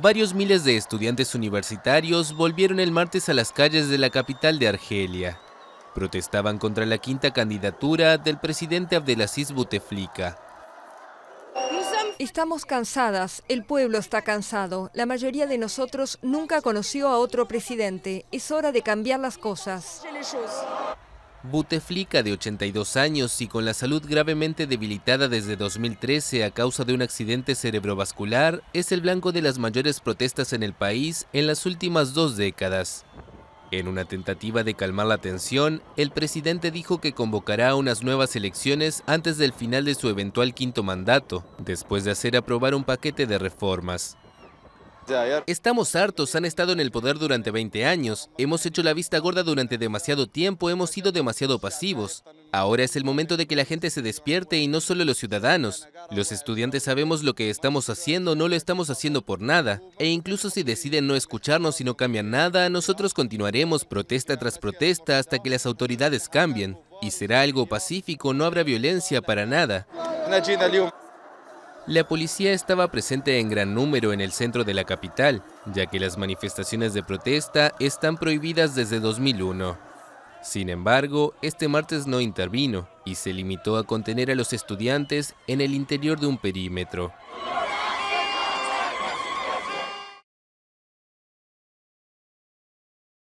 varios miles de estudiantes universitarios volvieron el martes a las calles de la capital de Argelia. Protestaban contra la quinta candidatura del presidente Abdelaziz Bouteflika. Estamos cansadas, el pueblo está cansado. La mayoría de nosotros nunca conoció a otro presidente. Es hora de cambiar las cosas. Buteflika, de 82 años y con la salud gravemente debilitada desde 2013 a causa de un accidente cerebrovascular, es el blanco de las mayores protestas en el país en las últimas dos décadas. En una tentativa de calmar la tensión, el presidente dijo que convocará unas nuevas elecciones antes del final de su eventual quinto mandato, después de hacer aprobar un paquete de reformas. Estamos hartos, han estado en el poder durante 20 años, hemos hecho la vista gorda durante demasiado tiempo, hemos sido demasiado pasivos. Ahora es el momento de que la gente se despierte y no solo los ciudadanos. Los estudiantes sabemos lo que estamos haciendo, no lo estamos haciendo por nada. E incluso si deciden no escucharnos y no cambian nada, nosotros continuaremos protesta tras protesta hasta que las autoridades cambien. Y será algo pacífico, no habrá violencia para nada. La policía estaba presente en gran número en el centro de la capital, ya que las manifestaciones de protesta están prohibidas desde 2001. Sin embargo, este martes no intervino y se limitó a contener a los estudiantes en el interior de un perímetro.